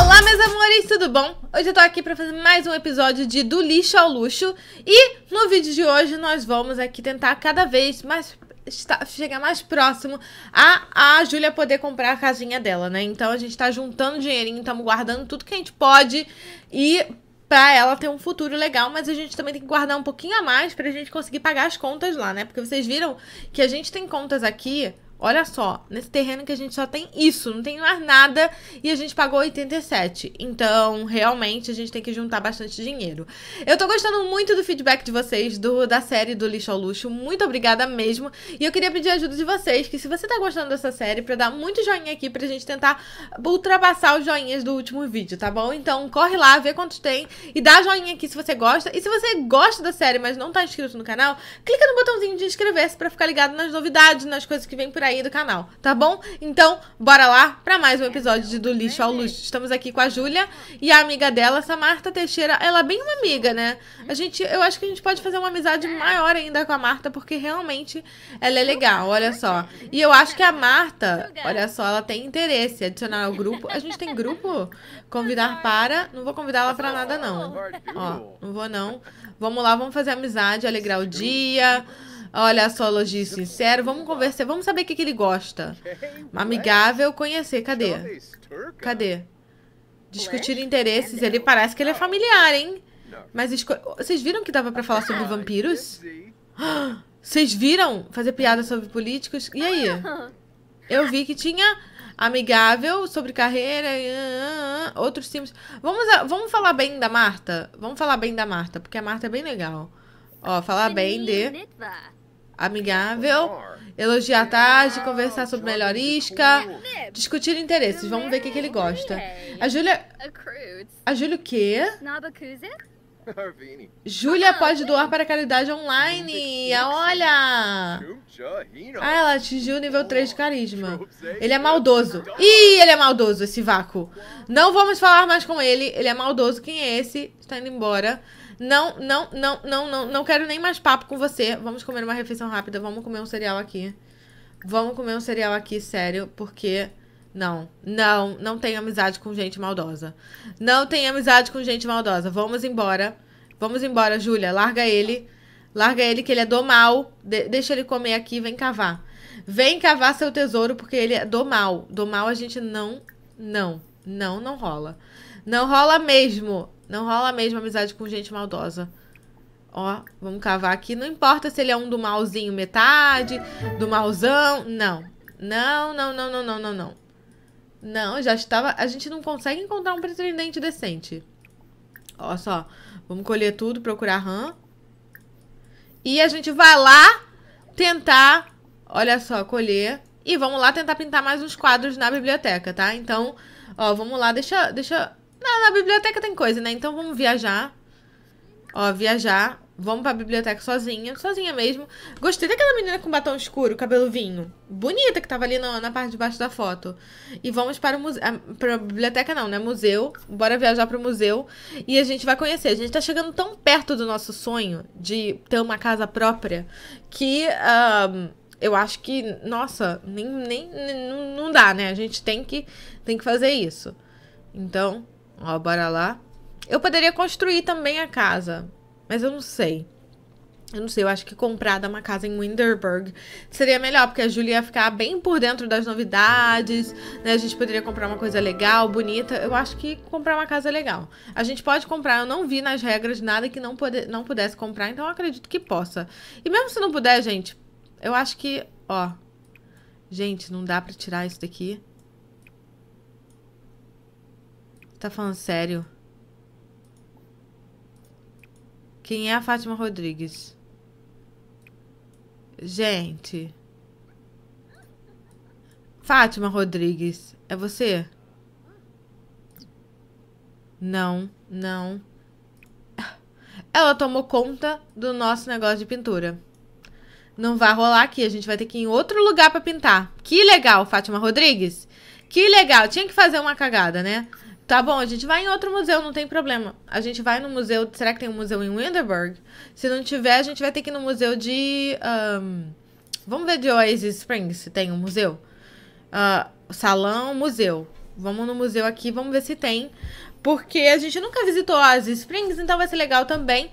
Olá, meus amores, tudo bom? Hoje eu tô aqui para fazer mais um episódio de Do Lixo ao Luxo e no vídeo de hoje nós vamos aqui tentar cada vez mais chegar mais próximo a a Júlia poder comprar a casinha dela, né? Então a gente tá juntando dinheirinho, estamos guardando tudo que a gente pode e para ela ter um futuro legal, mas a gente também tem que guardar um pouquinho a mais pra gente conseguir pagar as contas lá, né? Porque vocês viram que a gente tem contas aqui Olha só, nesse terreno que a gente só tem isso, não tem mais nada e a gente pagou 87. Então, realmente, a gente tem que juntar bastante dinheiro. Eu tô gostando muito do feedback de vocês, do, da série do Lixo ao Luxo. Muito obrigada mesmo. E eu queria pedir a ajuda de vocês, que se você tá gostando dessa série, pra dar muito joinha aqui pra gente tentar ultrapassar os joinhas do último vídeo, tá bom? Então, corre lá, vê quantos tem e dá joinha aqui se você gosta. E se você gosta da série, mas não tá inscrito no canal, clica no botãozinho de inscrever-se pra ficar ligado nas novidades, nas coisas que vem por aí sair do canal, tá bom? Então, bora lá para mais um episódio de Do Lixo ao Luxo. Estamos aqui com a Júlia e a amiga dela, essa Marta Teixeira. Ela é bem uma amiga, né? A gente, eu acho que a gente pode fazer uma amizade maior ainda com a Marta, porque realmente ela é legal, olha só. E eu acho que a Marta, olha só, ela tem interesse em adicionar ao grupo. A gente tem grupo? Convidar para. Não vou convidar ela para nada, não. Ó, não vou não. Vamos lá, vamos fazer amizade, alegrar o dia. Olha só, lojista sincero. Vamos conversar, vamos saber o que, que ele gosta. Amigável, conhecer. Cadê? Cadê? Discutir interesses. Ele parece que ele é familiar, hein? Mas esco... Vocês viram que dava para falar sobre vampiros? Vocês viram? Fazer piada sobre políticos? E aí? Eu vi que tinha amigável sobre carreira, ah, ah, ah, outros times. Vamos, a... vamos falar bem da Marta? Vamos falar bem da Marta, porque a Marta é bem legal. Ó, falar bem de né, amigável, elogiar a tarde, ah, conversar sobre melhorisca, discutir interesses. Vamos ver o que, que ele gosta. A Júlia... A Júlia o quê? Júlia ah, pode doar para caridade online. Ah, olha! Ah, ela atingiu o nível 3 de carisma. Ele é maldoso. Ih, ele é maldoso, esse vácuo. Não vamos falar mais com ele. Ele é maldoso. Quem é esse? Está indo embora. Não, não, não, não, não. Não quero nem mais papo com você. Vamos comer uma refeição rápida. Vamos comer um cereal aqui. Vamos comer um cereal aqui, sério. Porque... Não, não, não tenho amizade com gente maldosa. Não tenho amizade com gente maldosa. Vamos embora. Vamos embora, Júlia. Larga ele. Larga ele, que ele é do mal. De deixa ele comer aqui, vem cavar. Vem cavar seu tesouro, porque ele é do mal. Do mal a gente não, não, não, não rola. Não rola mesmo. Não rola mesmo amizade com gente maldosa. Ó, vamos cavar aqui. Não importa se ele é um do malzinho metade, do malzão. Não. Não, não, não, não, não, não, não. Não, já estava. A gente não consegue encontrar um pretendente decente. Olha só. Vamos colher tudo, procurar RAM. E a gente vai lá tentar. Olha só, colher. E vamos lá tentar pintar mais uns quadros na biblioteca, tá? Então, ó, vamos lá. Deixa. deixa... Não, na biblioteca tem coisa, né? Então vamos viajar. Ó, viajar. Vamos pra biblioteca sozinha, sozinha mesmo. Gostei daquela menina com batom escuro, cabelo vinho. Bonita, que tava ali na, na parte de baixo da foto. E vamos para o museu. Pra biblioteca não, né? Museu. Bora viajar para o museu. E a gente vai conhecer. A gente tá chegando tão perto do nosso sonho de ter uma casa própria que. eu acho que, nossa, nem, nem, nem, não dá, né? A gente tem que, tem que fazer isso. Então, ó, bora lá. Eu poderia construir também a casa. Mas eu não sei. Eu não sei, eu acho que comprar uma casa em Winterberg seria melhor, porque a Julia ia ficar bem por dentro das novidades, né? A gente poderia comprar uma coisa legal, bonita. Eu acho que comprar uma casa é legal. A gente pode comprar, eu não vi nas regras nada que não, pode, não pudesse comprar, então eu acredito que possa. E mesmo se não puder, gente, eu acho que, ó. Gente, não dá pra tirar isso daqui. Tá falando sério? Quem é a Fátima Rodrigues? Gente. Fátima Rodrigues, é você? Não, não. Ela tomou conta do nosso negócio de pintura. Não vai rolar aqui, a gente vai ter que ir em outro lugar para pintar. Que legal, Fátima Rodrigues. Que legal, tinha que fazer uma cagada, né? Tá bom, a gente vai em outro museu, não tem problema. A gente vai no museu. Será que tem um museu em Winterberg Se não tiver, a gente vai ter que ir no museu de. Um, vamos ver de Oasis Springs se tem um museu. Uh, salão, museu. Vamos no museu aqui, vamos ver se tem. Porque a gente nunca visitou Oasis Springs, então vai ser legal também.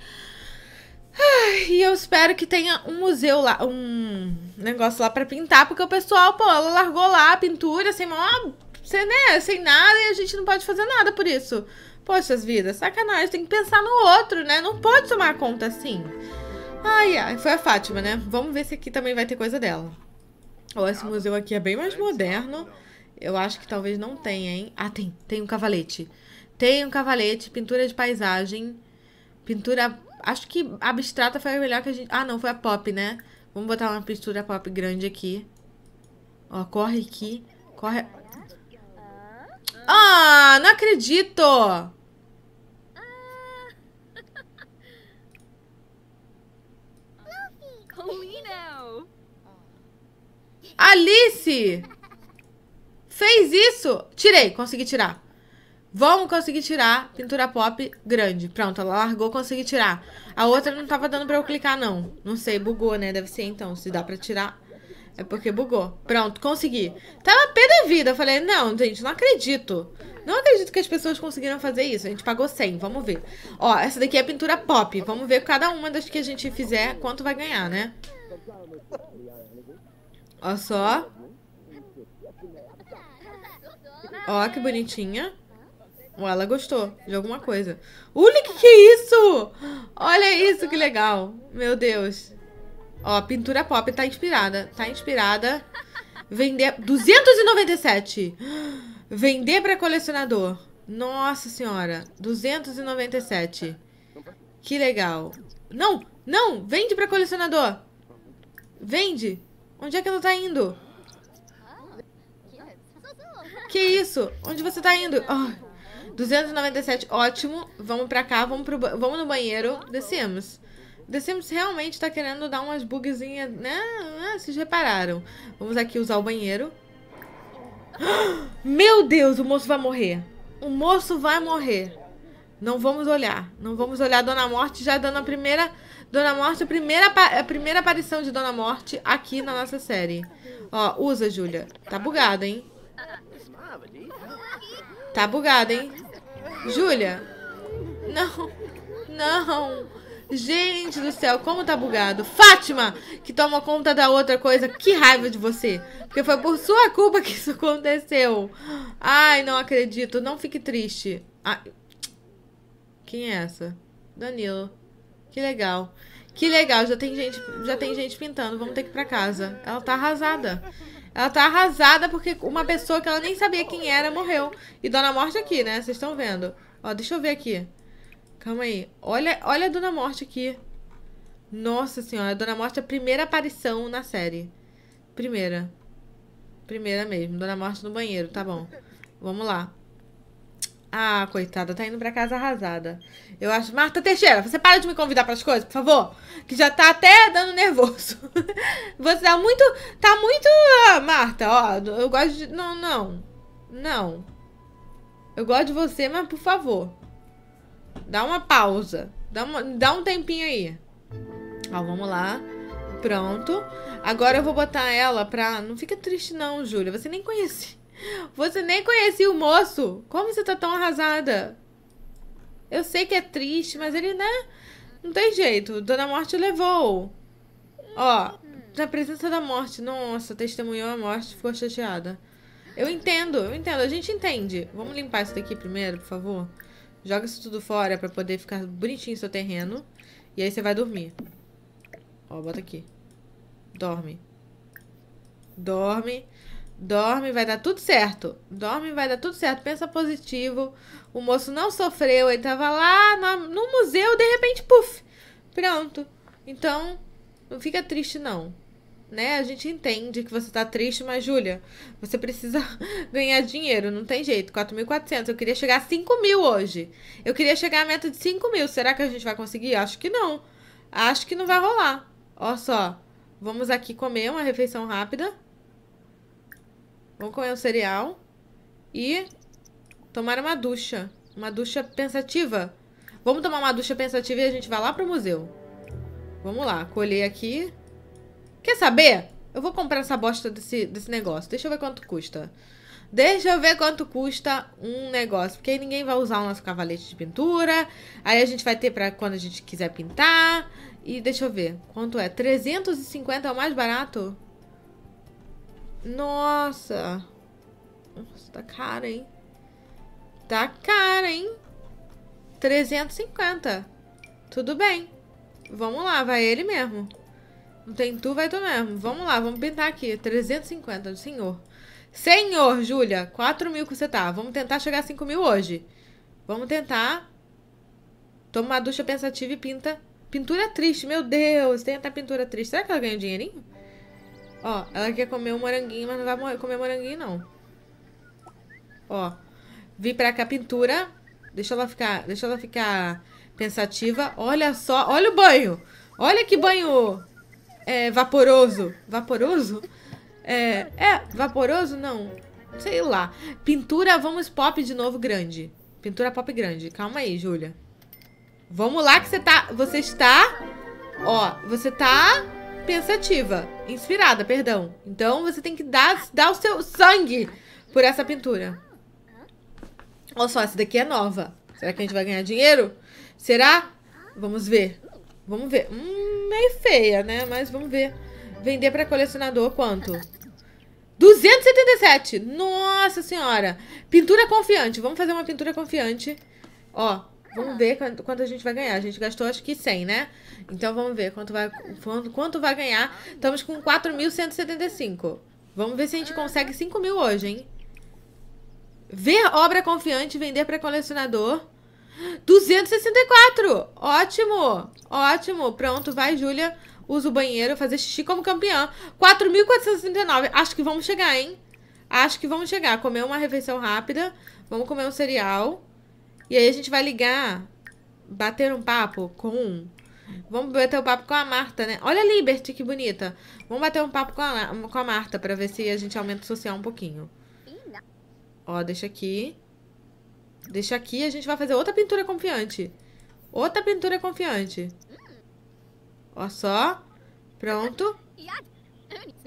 Ai, e eu espero que tenha um museu lá, um negócio lá para pintar, porque o pessoal, pô, ela largou lá a pintura, assim, maior sem, né, sem nada e a gente não pode fazer nada por isso. Poxas vidas, sacanagem, tem que pensar no outro, né? Não pode tomar conta assim. Ai, ai, foi a Fátima, né? Vamos ver se aqui também vai ter coisa dela. Ó, esse museu aqui é bem mais tá moderno. Eu acho que talvez não tenha, hein? Ah, tem, tem um cavalete. Tem um cavalete, pintura de paisagem. Pintura, acho que abstrata foi a melhor que a gente... Ah, não, foi a pop, né? Vamos botar uma pintura pop grande aqui. Ó, corre aqui. Corre... Ah, não acredito! Alice! Fez isso! Tirei, consegui tirar. Vamos conseguir tirar. Pintura pop grande. Pronto, ela largou, consegui tirar. A outra não tava dando pra eu clicar, não. Não sei, bugou, né? Deve ser então, se dá pra tirar. É porque bugou. Pronto, consegui. Tava pé da vida. Eu falei, não, gente, não acredito. Não acredito que as pessoas conseguiram fazer isso. A gente pagou 100, vamos ver. Ó, essa daqui é pintura pop. Vamos ver cada uma das que a gente fizer, quanto vai ganhar, né? Ó só. Ó, que bonitinha. ela gostou de alguma coisa. Olha, que que é isso? Olha isso, que legal. Meu Deus. Ó, pintura pop tá inspirada. Tá inspirada. Vender. 297! Vender pra colecionador. Nossa senhora. 297. Que legal. Não, não! Vende pra colecionador! Vende! Onde é que ela tá indo? Que isso? Onde você tá indo? Oh, 297, ótimo. Vamos pra cá, vamos, pro, vamos no banheiro. Descemos. The Sims realmente está querendo dar umas bugzinhas, né? Ah, vocês repararam. Vamos aqui usar o banheiro. Meu Deus, o moço vai morrer. O moço vai morrer. Não vamos olhar. Não vamos olhar Dona Morte já dando a primeira... Dona Morte, a primeira, a primeira aparição de Dona Morte aqui na nossa série. Ó, usa, Júlia. Tá bugado, hein? Tá bugado, hein? Júlia. Não. Não. Gente do céu, como tá bugado. Fátima, que toma conta da outra coisa. Que raiva de você. Porque foi por sua culpa que isso aconteceu. Ai, não acredito. Não fique triste. Ai. Ah, quem é essa? Danilo. Que legal. Que legal, já tem gente, já tem gente pintando. Vamos ter que ir pra casa. Ela tá arrasada. Ela tá arrasada porque uma pessoa que ela nem sabia quem era morreu. E Dona Morte aqui, né? Vocês estão vendo. Ó, deixa eu ver aqui. Calma aí. Olha, olha a Dona Morte aqui. Nossa senhora, a Dona Morte é a primeira aparição na série. Primeira. Primeira mesmo. Dona Morte no banheiro, tá bom. Vamos lá. Ah, coitada, tá indo pra casa arrasada. Eu acho. Marta Teixeira, você para de me convidar para as coisas, por favor. Que já tá até dando nervoso. você tá muito. Tá muito. Ah, Marta, ó, eu gosto de. Não, não. Não. Eu gosto de você, mas por favor. Dá uma pausa. Dá, uma, dá um tempinho aí. Ó, vamos lá. Pronto. Agora eu vou botar ela pra... Não fica triste não, Júlia. Você nem conhecia. Você nem conhecia o moço. Como você tá tão arrasada? Eu sei que é triste, mas ele, né? Não tem jeito. Dona Morte levou. Ó, na presença da morte. Nossa, testemunhou a morte. Ficou chateada. Eu entendo, eu entendo. A gente entende. Vamos limpar isso daqui primeiro, por favor. Joga isso tudo fora pra poder ficar bonitinho seu terreno. E aí você vai dormir. Ó, bota aqui. Dorme. Dorme. Dorme, vai dar tudo certo. Dorme, vai dar tudo certo. Pensa positivo. O moço não sofreu, ele tava lá no museu, de repente, puf. Pronto. Então, não fica triste, não né? A gente entende que você tá triste, mas, Júlia, você precisa ganhar dinheiro, não tem jeito. 4.400, eu queria chegar a 5 mil hoje. Eu queria chegar à meta de 5 mil. Será que a gente vai conseguir? Acho que não. Acho que não vai rolar. Ó só, vamos aqui comer uma refeição rápida. Vamos comer um cereal e tomar uma ducha. Uma ducha pensativa. Vamos tomar uma ducha pensativa e a gente vai lá pro museu. Vamos lá, colher aqui. Quer saber? Eu vou comprar essa bosta desse, desse negócio. Deixa eu ver quanto custa. Deixa eu ver quanto custa um negócio. Porque aí ninguém vai usar o nosso cavalete de pintura. Aí a gente vai ter para quando a gente quiser pintar. E deixa eu ver. Quanto é? 350 é o mais barato? Nossa. Nossa, tá caro, hein? Tá caro, hein? 350. Tudo bem. Vamos lá, vai ele mesmo. Não tem tu, vai tu mesmo. Vamos lá, vamos pintar aqui. 350, senhor. Senhor, Júlia, 4 mil que você tá. Vamos tentar chegar a 5 mil hoje. Vamos tentar. Toma uma ducha pensativa e pinta. Pintura triste, meu Deus. Tem até pintura triste. Será que ela ganha um dinheirinho? Ó, ela quer comer um moranguinho, mas não vai comer moranguinho, não. Ó, vi pra cá a pintura. Deixa ela ficar, deixa ela ficar pensativa. Olha só, olha o banho. Olha que banho é, vaporoso. Vaporoso? É, é, vaporoso? Não. Sei lá. Pintura, vamos pop de novo grande. Pintura pop grande. Calma aí, Júlia. Vamos lá que você tá... Você está... Ó, você tá pensativa. Inspirada, perdão. Então, você tem que dar, dar o seu sangue por essa pintura. Olha só, essa daqui é nova. Será que a gente vai ganhar dinheiro? Será? Vamos ver. Vamos ver. Hum meio feia, né? Mas vamos ver. Vender pra colecionador quanto? 277! Nossa senhora! Pintura confiante. Vamos fazer uma pintura confiante. Ó, vamos ver quanto, quanto a gente vai ganhar. A gente gastou acho que 100, né? Então vamos ver quanto vai, quanto, quanto vai ganhar. Estamos com 4.175. Vamos ver se a gente consegue 5 mil hoje, hein? Ver obra confiante, vender para colecionador. 264! Ótimo! Ótimo! Pronto, vai, Júlia. Usa o banheiro, fazer xixi como campeã. 4.469. Acho que vamos chegar, hein? Acho que vamos chegar. Comer uma refeição rápida. Vamos comer um cereal. E aí a gente vai ligar. Bater um papo com. Vamos bater um papo com a Marta, né? Olha a Liberty, que bonita. Vamos bater um papo com a, com a Marta pra ver se a gente aumenta o social um pouquinho. Ó, deixa aqui. Deixa aqui e a gente vai fazer outra pintura confiante. Outra pintura confiante. Ó só. Pronto.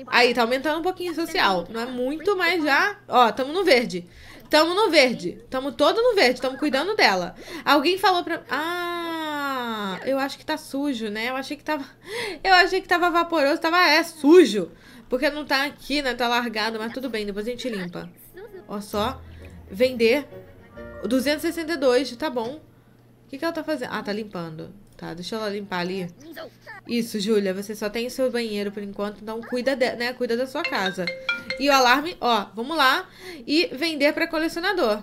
Aí, tá aumentando um pouquinho social. Não é muito, mas já... Ó, tamo no verde. Tamo no verde. Tamo todo no verde. Tamo cuidando dela. Alguém falou pra... Ah, eu acho que tá sujo, né? Eu achei que tava... Eu achei que tava vaporoso. Tava, é, sujo. Porque não tá aqui, né? Tá largado, mas tudo bem. Depois a gente limpa. Ó só. Vender. 262, tá bom. O que, que ela tá fazendo? Ah, tá limpando. Tá, deixa ela limpar ali. Isso, Júlia, você só tem seu banheiro por enquanto, então cuida, de, né, cuida da sua casa. E o alarme, ó, vamos lá. E vender para colecionador.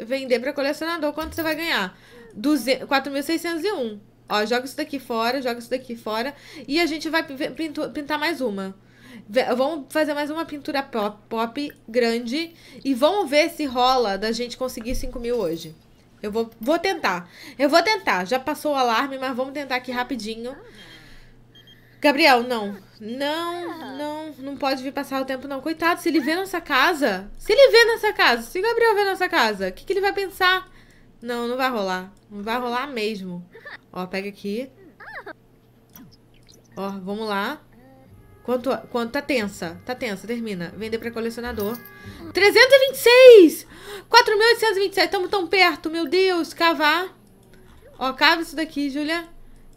Vender para colecionador, quanto você vai ganhar? 4.601. Ó, joga isso daqui fora, joga isso daqui fora. E a gente vai pintar mais uma. Vamos fazer mais uma pintura pop, pop grande e vamos ver se rola da gente conseguir 5 mil hoje. Eu vou, vou tentar. Eu vou tentar. Já passou o alarme, mas vamos tentar aqui rapidinho. Gabriel, não. Não, não, não pode vir passar o tempo, não. Coitado, se ele vê nossa casa. Se ele vê nossa casa, se o Gabriel vê nossa casa, o que, que ele vai pensar? Não, não vai rolar. Não vai rolar mesmo. Ó, pega aqui. Ó, vamos lá. Quanto, quanto tá tensa? Tá tensa, termina. Vender para colecionador. 326! 4.827, estamos tão perto, meu Deus, cavar. Ó, cava isso daqui, Júlia.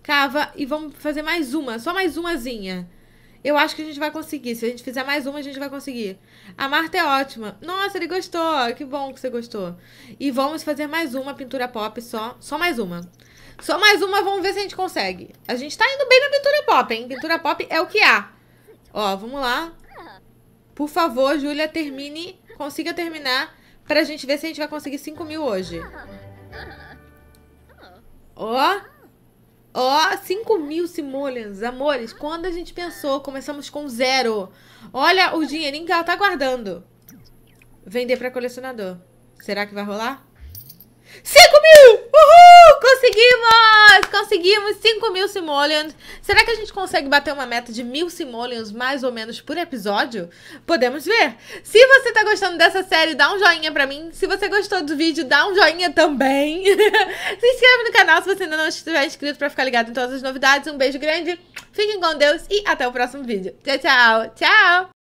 Cava e vamos fazer mais uma, só mais umazinha. Eu acho que a gente vai conseguir. Se a gente fizer mais uma, a gente vai conseguir. A Marta é ótima. Nossa, ele gostou. Que bom que você gostou. E vamos fazer mais uma pintura pop só. Só mais uma. Só mais uma, vamos ver se a gente consegue. A gente tá indo bem na pintura pop, hein? Pintura pop é o que há. Ó, vamos lá. Por favor, Júlia, termine. Consiga terminar. Pra gente ver se a gente vai conseguir 5 mil hoje. Ó. Ó, 5 mil simoleons. Amores, quando a gente pensou, começamos com zero. Olha o dinheirinho que ela tá guardando. Vender pra colecionador. Será que vai rolar? 5 mil! Uhul! Conseguimos! Conseguimos 5 mil simoleons. Será que a gente consegue bater uma meta de mil simoleons mais ou menos por episódio? Podemos ver. Se você tá gostando dessa série, dá um joinha pra mim. Se você gostou do vídeo, dá um joinha também. se inscreve no canal se você ainda não estiver inscrito pra ficar ligado em todas as novidades. Um beijo grande, fiquem com Deus e até o próximo vídeo. Tchau, tchau! Tchau!